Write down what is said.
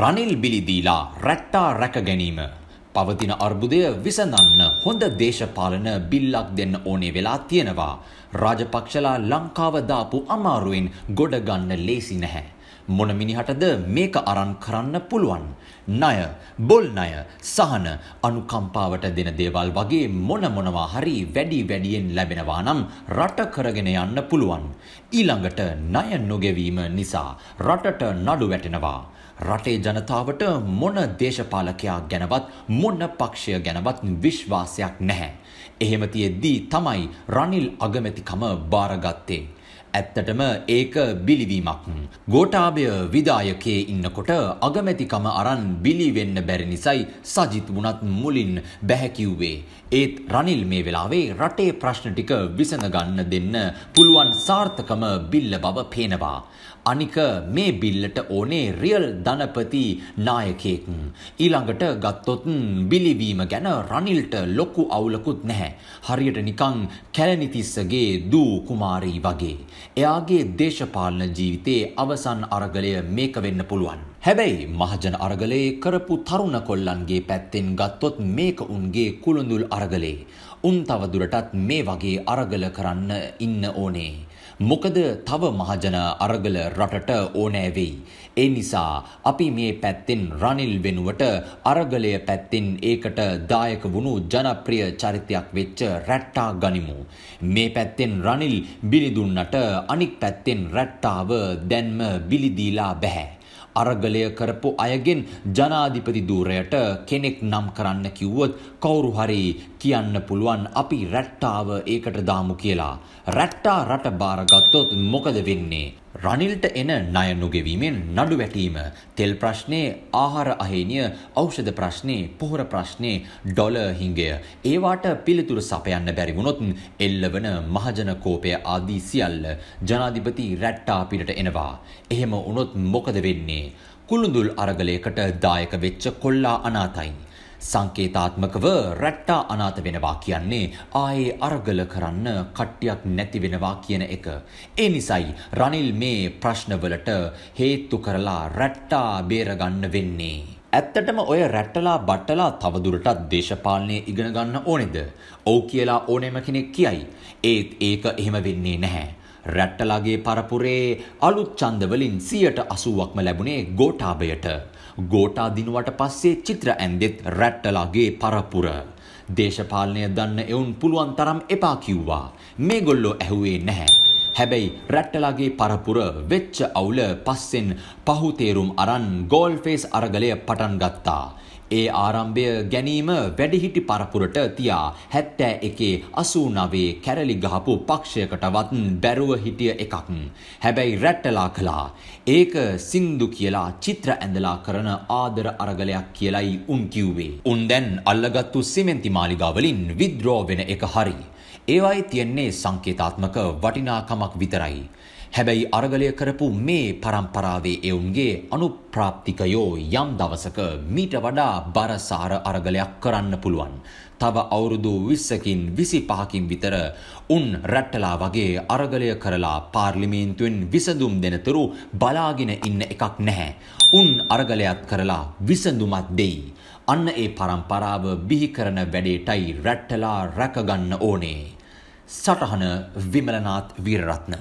රනිල් බිලිදීලා රැට්ටා රැක ගැනීම. පවතින අර්බුදය විසඳන්න හොඳ දේශපාලන බිල්ලක් දෙන්න ඕනේ වෙලා තියෙනවා. රාජපක්ෂලා ලංකාව දාපු අමාරුවෙන් ගොඩගන්න ලේසි නැහැ. මොන මිනිහටද මේක අරන් කරන්න පුළුවන්. ණය, බොල් ණය, සහන, අනුකම්පාවට දෙන දේවල් වගේ මොන මොනවා හරි වැඩි වැඩියෙන් ලැබෙනවා නම් රට කරගෙන යන්න පුළුවන්. ඊළඟට ණය නොගෙවීම නිසා රටට නඩු වැටෙනවා. රටේ ජනතාවට මොන දේශපාලකයා ගැනවත් මොන පක්ෂය ගැනවත් විශ්වාසයක් නැහැ. එහෙම තියෙද්දී තමයි රනිල් අගමැතිකම බාරගත්තේ. ඇත්තටම ඒක බිලිවීමක්. ගෝටාභය විදායකයේ ඉන්නකොට අගමැතිකම අරන් බිලිවෙන්න බැරි නිසයි සජිත් වුණත් මුලින් බැහැකිව්වේ. ඒත් රනිල් මේ වෙලාවේ රටේ ප්‍රශ්න ටික විසඳගන්න දෙන්න පුළුවන් සාර්ථකම බිල්ල බව පේනවා. අනික මේ බිල්ලට ඕනේ රියල් ධනපති නායකයෙක්. ඊළඟට ගත්තොත් බිලිවීම ගැන රනිල්ට ලොකු අවුලකුත් නැහැ. හරියට නිකං කැලනිතිස්සගේ දූ කුමාරී වගේ. එයාගේ දේශපාලන ජීවිතයේ අවසන් අරගලය මේක වෙන්න පුළුවන්. හැබැයි මහජන අරගලයේ කරපු තරුණ කොල්ලන්ගේ පැත්තෙන් ගත්තොත් මේක උන්ගේ කුළුඳුල් අරගලේ. උන් තවදුරටත් මේ වගේ අරගල කරන්න ඉන්න ඕනේ. මොකද තව මහජන අරගල රටට ඕනෑ වෙයි. ඒ නිසා අපි මේ පැත්තෙන් රනිල් වෙනුවට අරගලය පැත්තෙන් ඒකට දායක වුණු ජනප්‍රිය චරිතයක් වෙච්ච රැට්ටා ගනිමු. මේ පැත්තෙන් රනිල් බිලිදුන්නට අනික් පැත්තෙන් රැට්ටාව දැන්ම බිලිදීලා බැහැ. අරගලය කරපු අයගෙන් ජනාධිපති ධූරයට කෙනෙක් නම් කරන්න කිව්වොත් කවුරු හරි කියන්න පුළුවන් අපි රැට්ටාව ඒකට දාමු කියලා. රැට්ටා රට බාරගත්තොත් මොකද වෙන්නේ. රනිල්ට එන ණය නොගෙවීමෙන් නඩු වැටීම තෙල් ප්‍රශ්නේ ආහාර අහේනිය ඖෂධ ප්‍රශ්නේ පොහොර ප්‍රශ්නේ ඩොලර් හිඟය ඒවාට පිළිතුරු සපයන්න බැරි වුණොත් එල්ලවන මහජන කෝපය ආදී සියල්ල ජනාධිපති රැට්ටා පිටට එනවා එහෙම වුණොත් මොකද වෙන්නේ කුළුඳුල් අරගලයකට දායක වෙච්ච කොල්ලා අනාතයි සංකේතාත්මකව රැට්ටා අනාත වෙනවා කියන්නේ ආයේ අරගල කරන්න කට්ටියක් නැති වෙනවා කියන එක. ඒ නිසයි රනිල් මේ ප්‍රශ්නවලට හේතු කරලා රැට්ටා බේරගන්න වෙන්නේ. ඇත්තටම ඔය රැට්ටලා බට්ටලා තවදුරටත් දේශපාලනය ඉගෙන ගන්න ඕනේද? ඔව් කියලා ඕනෑම කෙනෙක් කියයි. ඒත් ඒක එහෙම වෙන්නේ නැහැ. රැට්ටලගේ පරපුරේ අලුත් ඡන්දවලින් 80%ක්ම ලැබුණේ ගෝඨාභයට. ගෝඨා දිනුවට පස්සේ චිත්‍ර ඇන්දෙත් රැට්ටලගේ පරපුර. දේශපාලනය දන්න එවුන් පුළුවන් තරම් එපා කිව්වා. මේගොල්ලෝ ඇහුවේ නැහැ. හැබැයි රැට්ටලගේ පරපුර වෙච්ච අවුල පස්සෙන් පහුතේරුම් අරන් ගෝල්ෆේස් අරගලය පටන් ගත්තා. ඒ ආරම්භය ගැනීම වැඩිහිටි පරපුරට තියා හැත්තෑ එකේ අසූනවේ කැරලි ගහපු පක්ෂයකටවත් බැරුව හිටිය එකක්. හැබැයි රැට්ටලා කළා. ඒක සින්දු කියලා චිත්‍ර ඇඳලා කරන ආදර අරගලයක් කියලයි උන් කිව්වේ. උන් දැන් අල්ලගත්තු සිමෙන්ති මාලිගාවලින් විද්‍රෝ වෙන එක හරි. ඒවයි තියෙන්නේ සංකේතාත්මක වටිනාකමක් විතරයි. හැබැයි අරගලය කරපු මේ පරම්පරාවේ එවුන්ගේ අනුප්‍රාප්තිකයෝ යම් දවසක මීට වඩා බරසාර අරගලයක් කරන්න පුළුවන්. තව අවුරුදු 20කින් 25කින් විතර උන් රැට්ටලා වගේ අරගලය කරලා පාර්ලිමේන්තුවෙන් විසඳුම් දෙනතුරු බලාගෙන ඉන්න එකක් නැහැ. උන් අරගලයක් කරලා විසඳුමක් දෙයි. අන්න ඒ පරම්පරාව බිහි කරන වැඩේටයි රැට්ටලා රැකගන්න ඕනේ. සටහන විමලනාත් වීරරත්න.